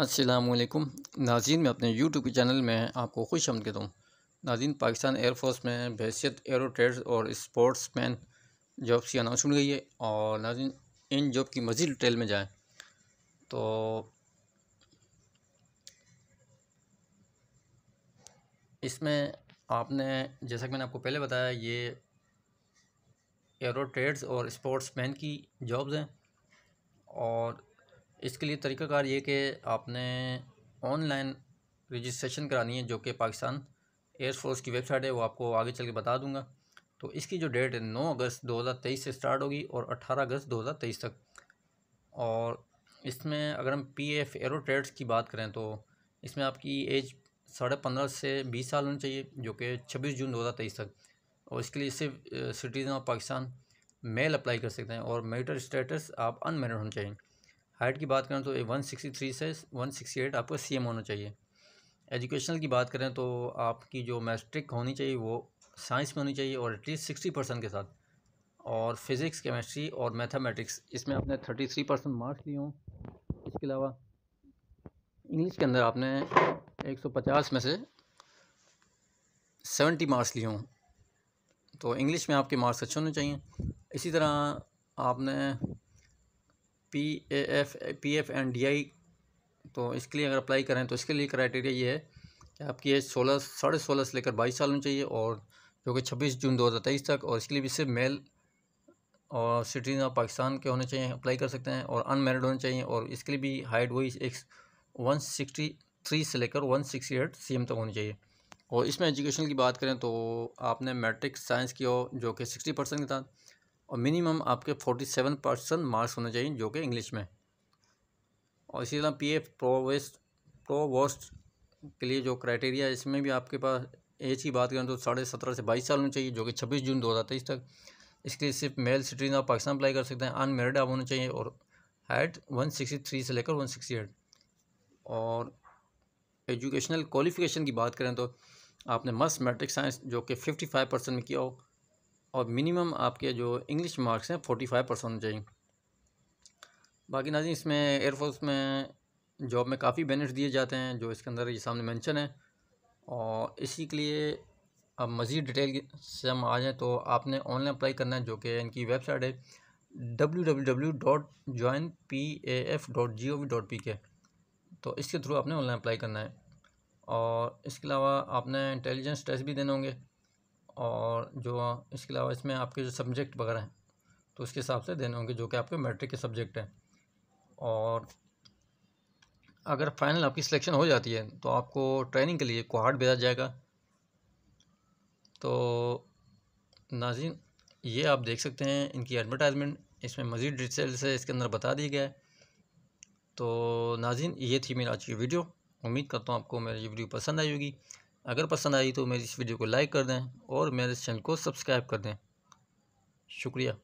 असलकुम नाजीन मैं अपने यूट्यूब चैनल में आपको खुश आमद कहता हूँ नाजीन पाकिस्तान एयरफोर्स में बहसीत एरो ट्रेड्स और स्पोर्ट्स मैन जॉब्स की अनाउंसमेंट गई है और नाजीन इन जॉब की मज़ीद डिटेल में जाएँ तो इसमें आपने जैसा कि मैंने आपको पहले बताया ये एरो ट्रेड्स और स्पोर्ट्स मैन की जॉब्स हैं और इसके लिए तरीकाकार ये कि आपने ऑनलाइन रजिस्ट्रेशन करानी है जो कि पाकिस्तान एयरफोर्स की वेबसाइट है वो आपको आगे चल के बता दूंगा तो इसकी जो डेट है नौ अगस्त 2023 से स्टार्ट होगी और 18 अगस्त 2023 तक और इसमें अगर हम पी एफ एरो ट्रेड्स की बात करें तो इसमें आपकी एज साढ़े पंद्रह से बीस साल होनी चाहिए जो कि छब्बीस जून दो हज़ार तेईस तक और इसके लिए सिर्फ citizen of Pakistan male apply कर सकते हैं और मेरिटल स्टेटस आप अनमेरिड होने चाहिए हाइट की बात करें तो वन सिक्सटी थ्री से वन सिक्सटी एट आपका सी एम होना चाहिए एजुकेशनल की बात करें तो आपकी जो मैट्रिक होनी चाहिए वो साइंस में होनी चाहिए और एटलीस्ट सिक्सटी परसेंट के साथ और फिज़िक्स केमिस्ट्री और मैथमेटिक्स इसमें आपने थर्टी थ्री परसेंट मार्क्स लिए हों इसके अलावा इंग्लिश के अंदर आपने एक सौ पचास में से सेवेंटी मार्क्स लिए हों तो इंग्लिश में आपके मार्क्स अच्छे होने चाहिए इसी तरह आपने P A F P F and D I तो इसके लिए अगर अप्लाई करें तो इसके लिए क्राइटेरिया ये है कि आपकी एज सोलह साढ़े सोलह से लेकर बाईस साल होनी चाहिए और जो कि छब्बीस जून दो हज़ार तेईस तक और इसके लिए भी सिर्फ मेल और सिटीजन ऑफ पाकिस्तान के होने चाहिए अप्लाई कर सकते हैं और अनमेरिड होने चाहिए और इसके लिए भी हाइट वही एक वन सिक्सटी थ्री से लेकर one sixty eight C M तक होनी चाहिए और इसमें एजुकेशन की बात करें तो आपने मैट्रिक साइंस की हो जो कि सिक्सटी परसेंट के साथ और मिनिमम आपके फोर्टी सेवन परसेंट मार्क्स होने चाहिए जो कि इंग्लिश में और इसी तरह पी एफ प्रोवेस्ट प्रोवोस्ट के लिए जो क्राइटेरिया है इसमें भी आपके पास एज की बात करें तो साढ़े सत्रह से बाईस साल होनी चाहिए जो कि छब्बीस जून दो हज़ार तेईस तक इसके लिए सिर्फ male citizen of Pakistan apply कर सकते हैं अनमेरिड आप होने चाहिए और हाइट वन सिक्सटी थ्री से लेकर वन सिक्सटी एट और एजुकेशनल क्वालिफिकेशन की बात करें तो आपने मस्ट मैट्रिक साइंस जो कि फिफ्टी फाइव परसेंट में किया हो और मिनिमम आपके जो इंग्लिश मार्क्स हैं फोर्टी फाइव परसेंट होने चाहिए बाकी नाजी इसमें एयरफोर्स में जॉब में काफ़ी बेनिफिट दिए जाते हैं जो इसके अंदर ये सामने मेंशन है और इसी के लिए अब मज़ीद डिटेल से हम आ जाएँ तो आपने ऑनलाइन अप्लाई करना है जो कि इनकी वेबसाइट है W W W dot join P A F dot G O V dot P K तो इसके थ्रू आपने ऑनलाइन अप्लाई करना है और इसके अलावा आपने इंटेलिजेंस टेस्ट भी देने होंगे और जो इसके अलावा इसमें आपके जो सब्जेक्ट वगैरह हैं तो उसके हिसाब से देने होंगे जो कि आपके मैट्रिक के सब्जेक्ट हैं और अगर फाइनल आपकी सिलेक्शन हो जाती है तो आपको ट्रेनिंग के लिए कोहाट भेजा जाएगा तो नाजिन ये आप देख सकते हैं इनकी एडवर्टाइजमेंट इसमें मज़ीद डिटेल से इसके अंदर बता दी गया है तो नाजिन ये थी मेरी आज की वीडियो उम्मीद करता हूँ आपको मेरी ये वीडियो पसंद आई होगी अगर पसंद आई तो मेरी इस वीडियो को लाइक कर दें और मेरे चैनल को सब्सक्राइब कर दें शुक्रिया